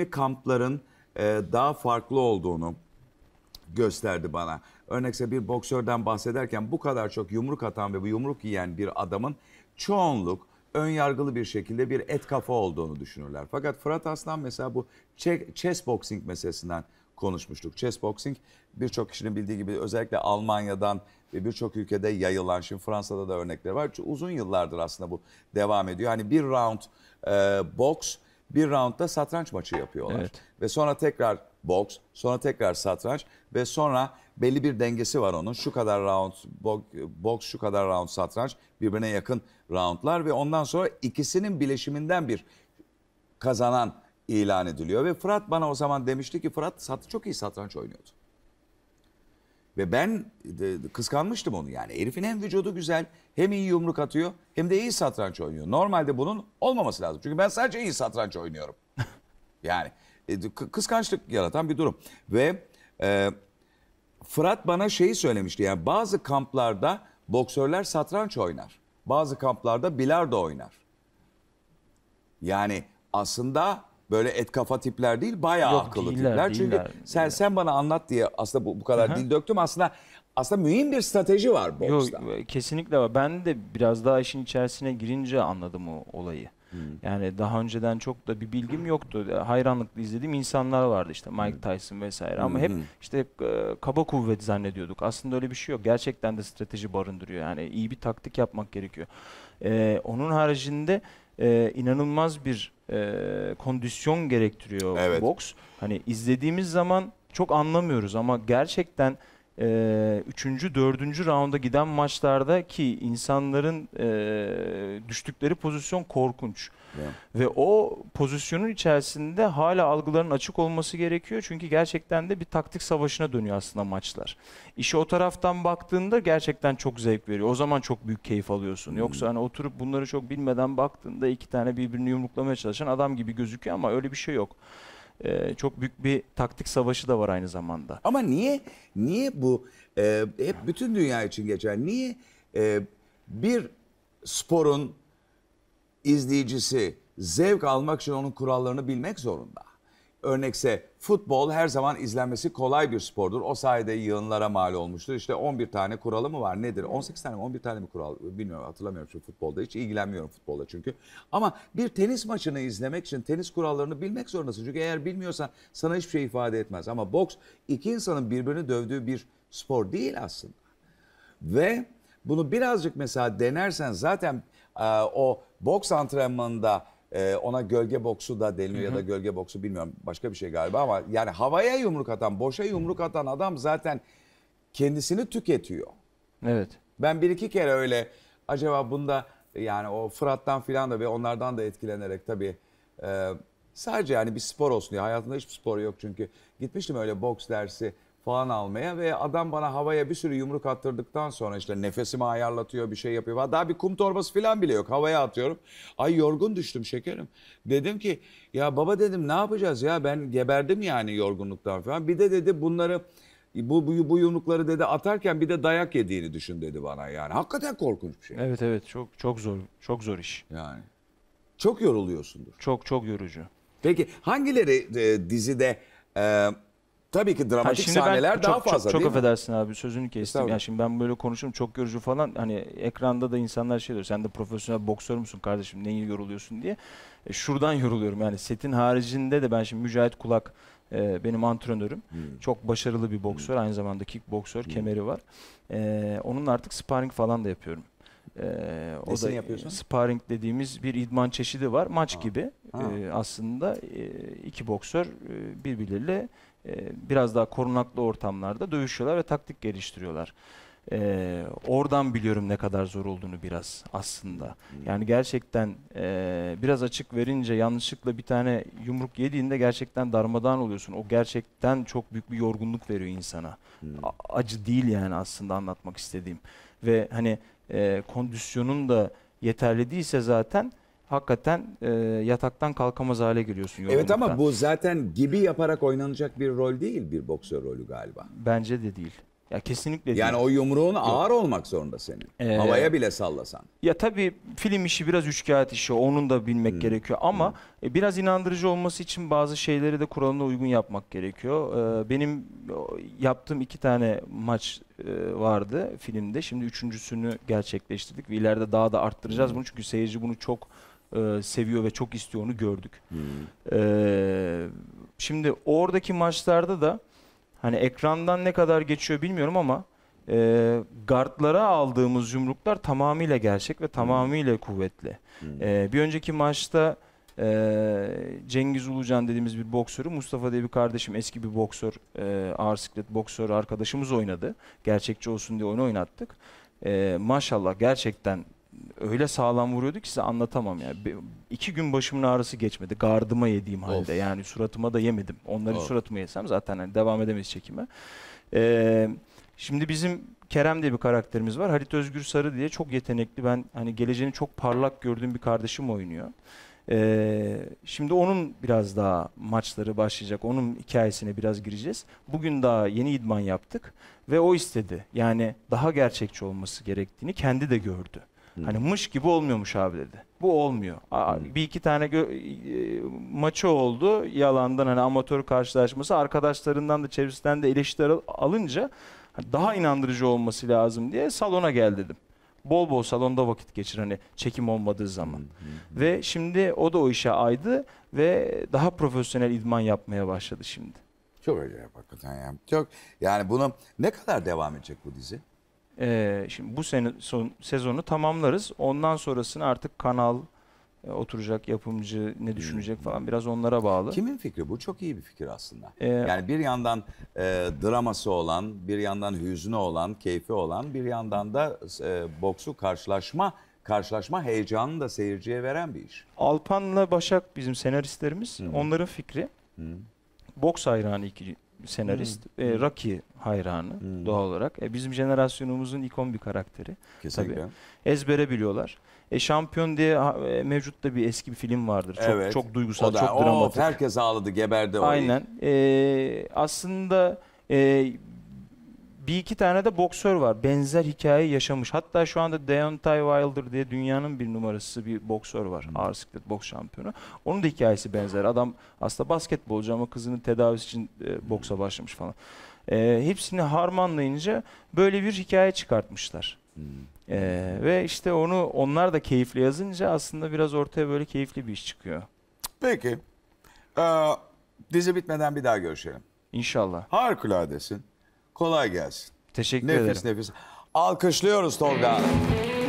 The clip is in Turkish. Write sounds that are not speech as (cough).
kimi kampların e, daha farklı olduğunu gösterdi bana. Örnekse bir boksörden bahsederken bu kadar çok yumruk atan ve bu yumruk yiyen bir adamın çoğunluk ön yargılı bir şekilde bir et kafa olduğunu düşünürler. Fakat Fırat Aslan mesela bu chess boxing meselesinden konuşmuştuk. Chess boxing birçok kişinin bildiği gibi özellikle Almanya'dan ve birçok ülkede yayılan, şimdi Fransa'da da örnekleri var. Uzun yıllardır aslında bu devam ediyor. Hani bir round e, boks bir roundda satranç maçı yapıyorlar. Evet. Ve sonra tekrar boks, sonra tekrar satranç ve sonra belli bir dengesi var onun. Şu kadar round boks, şu kadar round satranç, birbirine yakın roundlar ve ondan sonra ikisinin bileşiminden bir kazanan ilan ediliyor. Ve Fırat bana o zaman demişti ki Fırat çok iyi satranç oynuyordu. Ve ben de, kıskanmıştım onu yani. Herifin hem vücudu güzel hem iyi yumruk atıyor hem de iyi satranç oynuyor. Normalde bunun olmaması lazım. Çünkü ben sadece iyi satranç oynuyorum. (laughs) yani e, kıskançlık yaratan bir durum. Ve e, Fırat bana şeyi söylemişti. Yani bazı kamplarda boksörler satranç oynar. Bazı kamplarda bilardo oynar. Yani aslında böyle et kafa tipler değil bayağı Yok, akıllı değiller, tipler. Çünkü değiller, sen değiller. sen bana anlat diye aslında bu, bu kadar Hı-hı. dil döktüm. Aslında aslında mühim bir strateji var boksda. Yok e, kesinlikle var. Ben de biraz daha işin içerisine girince anladım o olayı. Hmm. Yani daha önceden çok da bir bilgim yoktu. E, hayranlıkla izlediğim insanlar vardı işte Mike Tyson vesaire hmm. ama hep işte hep e, kaba kuvvet zannediyorduk. Aslında öyle bir şey yok. Gerçekten de strateji barındırıyor. Yani iyi bir taktik yapmak gerekiyor. Ee, onun haricinde e, inanılmaz bir e, kondisyon gerektiriyor evet. boks. Hani izlediğimiz zaman çok anlamıyoruz ama gerçekten ee, üçüncü, dördüncü raunda giden maçlarda ki insanların e, düştükleri pozisyon korkunç. Yeah. Ve o pozisyonun içerisinde hala algıların açık olması gerekiyor. Çünkü gerçekten de bir taktik savaşına dönüyor aslında maçlar. İşi o taraftan baktığında gerçekten çok zevk veriyor. O zaman çok büyük keyif alıyorsun. Hmm. Yoksa hani oturup bunları çok bilmeden baktığında iki tane birbirini yumruklamaya çalışan adam gibi gözüküyor ama öyle bir şey yok e, çok büyük bir taktik savaşı da var aynı zamanda. Ama niye niye bu e, hep bütün dünya için geçer? Niye e, bir sporun izleyicisi zevk almak için onun kurallarını bilmek zorunda? örnekse futbol her zaman izlenmesi kolay bir spordur. O sayede yığınlara mal olmuştur. İşte 11 tane kuralı mı var nedir? 18 tane mi 11 tane mi kural bilmiyorum hatırlamıyorum çünkü futbolda. Hiç ilgilenmiyorum futbolda çünkü. Ama bir tenis maçını izlemek için tenis kurallarını bilmek zorundasın. Çünkü eğer bilmiyorsan sana hiçbir şey ifade etmez. Ama boks iki insanın birbirini dövdüğü bir spor değil aslında. Ve bunu birazcık mesela denersen zaten e, o boks antrenmanında ee, ona gölge boksu da deniyor ya da gölge boksu bilmiyorum başka bir şey galiba ama yani havaya yumruk atan, boşa yumruk atan adam zaten kendisini tüketiyor. Evet. Ben bir iki kere öyle acaba bunda yani o Fırat'tan filan da ve onlardan da etkilenerek tabii e, sadece yani bir spor olsun diye hayatında hiçbir spor yok çünkü gitmiştim öyle boks dersi falan almaya ve adam bana havaya bir sürü yumruk attırdıktan sonra işte nefesimi ayarlatıyor bir şey yapıyor. Daha bir kum torbası falan bile yok havaya atıyorum. Ay yorgun düştüm şekerim. Dedim ki ya baba dedim ne yapacağız ya ben geberdim yani yorgunluktan falan. Bir de dedi bunları bu, bu, bu yumrukları dedi atarken bir de dayak yediğini düşün dedi bana yani. Hakikaten korkunç bir şey. Evet evet çok çok zor çok zor iş. Yani çok yoruluyorsundur. Çok çok yorucu. Peki hangileri e, dizide e, Tabii ki dramatik ha, şimdi sahneler ben, daha fazla çok, çok affedersin abi sözünü kestim. Yani şimdi ben böyle konuşurum çok yorucu falan. Hani ekranda da insanlar şey diyor sen de profesyonel boksör müsün kardeşim neyi yoruluyorsun diye. E, şuradan yoruluyorum yani setin haricinde de ben şimdi Mücahit Kulak e, benim antrenörüm. Hmm. Çok başarılı bir boksör hmm. aynı zamanda kickboksör hmm. kemeri var. E, onun artık sparring falan da yapıyorum. Ee, o da yapıyorsun? sparring dediğimiz bir idman çeşidi var. Maç ha. gibi ha. E, aslında e, iki boksör e, birbirleriyle e, biraz daha korunaklı ortamlarda dövüşüyorlar ve taktik geliştiriyorlar. Ee, oradan biliyorum ne kadar zor olduğunu biraz aslında. Hmm. Yani gerçekten e, biraz açık verince yanlışlıkla bir tane yumruk yediğinde gerçekten darmadan oluyorsun. O gerçekten çok büyük bir yorgunluk veriyor insana. Hmm. A- acı değil yani aslında anlatmak istediğim. Ve hani e, kondisyonun da yeterli değilse zaten hakikaten e, yataktan kalkamaz hale geliyorsun. Evet ama bu zaten gibi yaparak oynanacak bir rol değil bir boksör rolü galiba. Bence de değil. Ya kesinlikle değil. Yani o yumruğun Yok. ağır olmak zorunda senin. Ee, Havaya bile sallasan. Ya tabii film işi biraz üç üçkağıt işi. Onun da bilmek hmm. gerekiyor ama hmm. E, biraz inandırıcı olması için bazı şeyleri de kuralına uygun yapmak gerekiyor. Ee, benim yaptığım iki tane maç e, vardı filmde. Şimdi üçüncüsünü gerçekleştirdik ve ileride daha da arttıracağız hmm. bunu çünkü seyirci bunu çok e, seviyor ve çok istiyor onu gördük. Hmm. E, şimdi oradaki maçlarda da hani ekrandan ne kadar geçiyor bilmiyorum ama e, gardlara aldığımız yumruklar tamamıyla gerçek ve tamamıyla kuvvetli. Hmm. E, bir önceki maçta e, Cengiz Ulucan dediğimiz bir boksörü Mustafa diye bir kardeşim eski bir boksör e, ağır siklet boksör arkadaşımız oynadı. Gerçekçi olsun diye onu oynattık. E, maşallah gerçekten öyle sağlam vuruyordu ki size anlatamam ya. Yani. Bir- İki gün başımın ağrısı geçmedi. Gardıma yediğim halde. Yani suratıma da yemedim. Onları Of. suratıma yesem zaten hani devam edemeyiz çekime. Ee, şimdi bizim Kerem diye bir karakterimiz var. Halit Özgür Sarı diye çok yetenekli. Ben hani geleceğini çok parlak gördüğüm bir kardeşim oynuyor. Ee, şimdi onun biraz daha maçları başlayacak. Onun hikayesine biraz gireceğiz. Bugün daha yeni idman yaptık ve o istedi. Yani daha gerçekçi olması gerektiğini kendi de gördü. Hani mış gibi olmuyormuş abi dedi. Bu olmuyor. Aa, bir iki tane gö- e, maçı oldu yalandan hani amatör karşılaşması. Arkadaşlarından da çevresinden de eleştiri alınca hani daha inandırıcı olması lazım diye salona gel dedim. Bol bol salonda vakit geçir hani çekim olmadığı zaman. Ve şimdi o da o işe aydı ve daha profesyonel idman yapmaya başladı şimdi. Çok acayip hakikaten yani. Çok yani bunu ne kadar devam edecek bu dizi? Ee, şimdi bu sene son sezonu tamamlarız. Ondan sonrasını artık kanal e, oturacak yapımcı ne düşünecek hmm. falan biraz onlara bağlı. Kimin fikri bu? Çok iyi bir fikir aslında. Ee, yani bir yandan e, draması olan, bir yandan hüznü olan, keyfi olan, bir yandan da e, boksu karşılaşma karşılaşma heyecanını da seyirciye veren bir iş. Alpan'la Başak bizim senaristlerimiz. Hı. Onların fikri. Hı. Boks hayranı iki senarist. Hmm. E, hmm. Rocky hayranı hmm. doğal olarak. E, bizim jenerasyonumuzun ikon bir karakteri. Kesinlikle. Tabii. Ezbere biliyorlar. E, Şampiyon diye e, mevcut da bir eski bir film vardır. Çok, evet. çok duygusal, o da, çok dramatik. O, herkes ağladı, geberdi. Orayı. Aynen. E, aslında e, bir iki tane de boksör var. Benzer hikaye yaşamış. Hatta şu anda Deontay Wilder diye dünyanın bir numarası bir boksör var. Hmm. Ağır siklet boks şampiyonu. Onun da hikayesi benzer. Adam aslında basketbolcu ama kızının tedavisi için e, boksa başlamış falan. E, hepsini harmanlayınca böyle bir hikaye çıkartmışlar. Hmm. E, ve işte onu onlar da keyifli yazınca aslında biraz ortaya böyle keyifli bir iş çıkıyor. Peki. Ee, dizi bitmeden bir daha görüşelim. İnşallah. Harikuladesin. Kolay gelsin. Teşekkür nefis, ederim. Nefis nefis. Alkışlıyoruz Tolga Hanım.